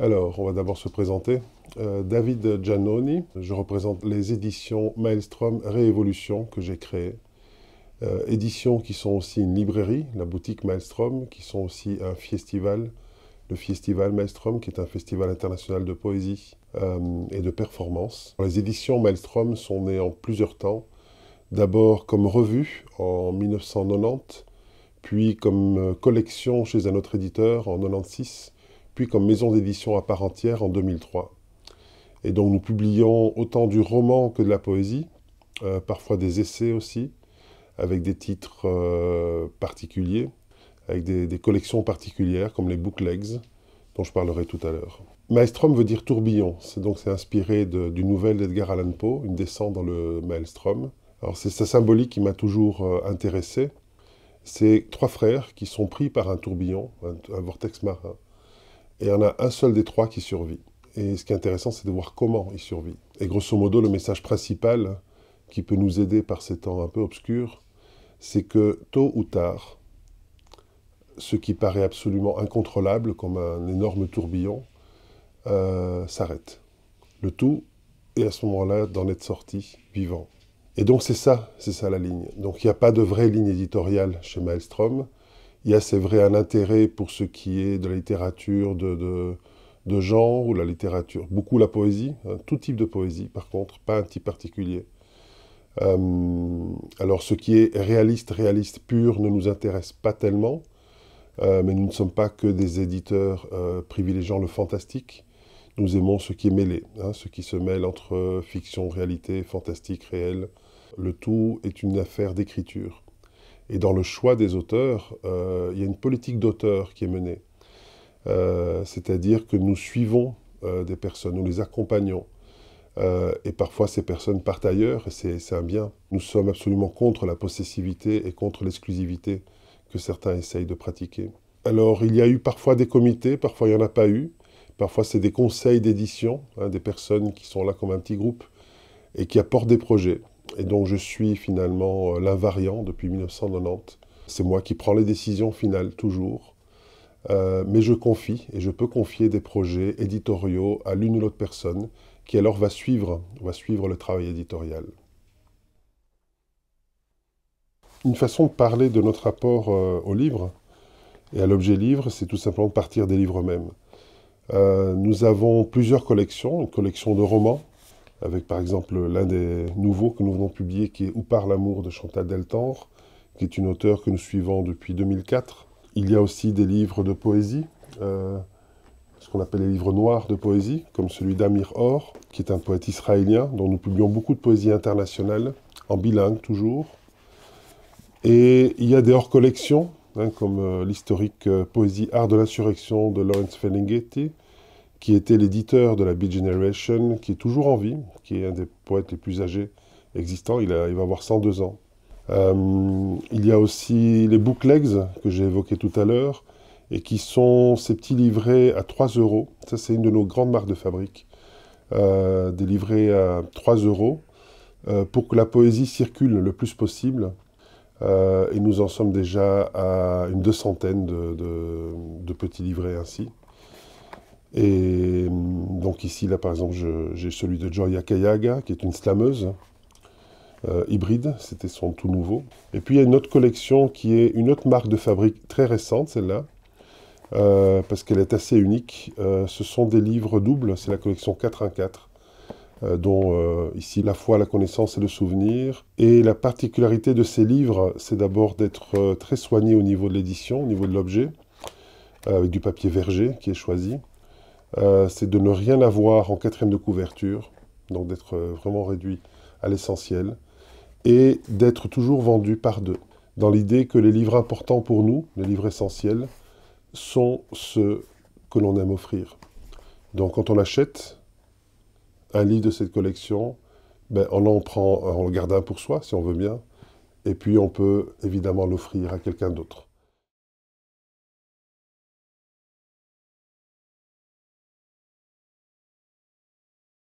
Alors, on va d'abord se présenter. Euh, David Giannoni, je représente les éditions Maelstrom Révolution que j'ai créées. Euh, éditions qui sont aussi une librairie, la boutique Maelstrom, qui sont aussi un festival, le festival Maelstrom, qui est un festival international de poésie euh, et de performance. Les éditions Maelstrom sont nées en plusieurs temps. D'abord comme revue en 1990, puis comme collection chez un autre éditeur en 96 puis comme maison d'édition à part entière en 2003. Et donc nous publions autant du roman que de la poésie, euh, parfois des essais aussi, avec des titres euh, particuliers, avec des, collections particulières comme les booklegs, dont je parlerai tout à l'heure. Maelstrom veut dire tourbillon, c'est donc c'est inspiré d'une du nouvel d'Edgar Allan Poe, une descente dans le Maelstrom. Alors c'est sa symbolique qui m'a toujours euh, intéressé. C'est trois frères qui sont pris par un tourbillon, un vortex marin. Et il y en a un seul des trois qui survit. Et ce qui est intéressant, c'est de voir comment il survit. Et grosso modo, le message principal qui peut nous aider par ces temps un peu obscurs, c'est que tôt ou tard, ce qui paraît absolument incontrôlable, comme un énorme tourbillon, euh, s'arrête. Le tout est à ce moment-là d'en être sorti vivant. Et donc c'est ça, c'est ça la ligne. Donc il n'y a pas de vraie ligne éditoriale chez Maelstrom. Il y a, c'est vrai, un intérêt pour ce qui est de la littérature de, de, genre ou la littérature, beaucoup la poésie, hein, tout type de poésie par contre, pas un type particulier. Euh, alors ce qui est réaliste, réaliste pur ne nous intéresse pas tellement, euh, mais nous ne sommes pas que des éditeurs euh, privilégiant le fantastique. Nous aimons ce qui est mêlé, hein, ce qui se mêle entre fiction, réalité, fantastique, réel. Le tout est une affaire d'écriture. Et dans le choix des auteurs, euh, il y a une politique d'auteur qui est menée. Euh, c'est-à-dire que nous suivons euh, des personnes, nous les accompagnons. et parfois, ces personnes partent ailleurs, et c'est un bien. Nous sommes absolument contre la possessivité et contre l'exclusivité que certains essayent de pratiquer. Alors, il y a eu parfois des comités, parfois il n'y en a pas eu. Parfois, c'est des conseils d'édition, hein, des personnes qui sont là comme un petit groupe et qui apportent des projets. Et donc je suis finalement euh, l'invariant depuis 1990. C'est moi qui prends les décisions finales toujours. Euh, mais je confie et je peux confier des projets éditoriaux à l'une ou l'autre personne qui alors va suivre, va suivre le travail éditorial. Une façon de parler de notre rapport euh, au livre et à l'objet livre, c'est tout simplement de partir des livres mêmes nous avons plusieurs collections, une collection de romans, avec par exemple l'un des nouveaux que nous venons de publier qui est Où par l'amour de Chantal Deltanre, qui est une auteure que nous suivons depuis 2004. Il y a aussi des livres de poésie, euh, ce qu'on appelle les livres noirs de poésie, comme celui d'Amir Or, qui est un poète israélien dont nous publions beaucoup de poésie internationale, en bilingue toujours. Et il y a des hors-collections, hein, comme euh, l'historique euh, poésie Art de l'insurrection de Lawrence Ferlinghetti, qui était l'éditeur de la Beat Generation, qui est toujours en vie, qui est un des poètes les plus âgés existants. Il, il va avoir 102 ans. Euh, il y a aussi les Booklegs, que j'ai évoqués tout à l'heure, et qui sont ces petits livrets à 3 euros. Ça, c'est une de nos grandes marques de fabrique. Euh, des livrets à 3 euros euh, pour que la poésie circule le plus possible. et nous en sommes déjà à une deux centaines de petits livrets ainsi. Et hum, donc ici, là par exemple, j'ai celui de Joya Kayaga, qui est une slameuse euh, hybride, c'était son tout nouveau. Et puis il y a une autre collection qui est une autre marque de fabrique très récente, celle-là, euh, parce qu'elle est assez unique. Euh, ce sont des livres doubles, c'est la collection 4x4, dont ici la foi, la connaissance et le souvenir. Et la particularité de ces livres, c'est d'abord d'être très soigné au niveau de l'édition, au niveau de l'objet, avec du papier verger qui est choisi. Euh, c'est de ne rien avoir en quatrième de couverture, donc d'être euh, vraiment réduit à l'essentiel, et d'être toujours vendu par deux, dans l'idée que les livres importants pour nous, les livres essentiels, sont ceux que l'on aime offrir. Donc quand on achète un livre de cette collection, ben, on en prend, on le garde un pour soi si on veut bien, et puis on peut évidemment l'offrir à quelqu'un d'autre.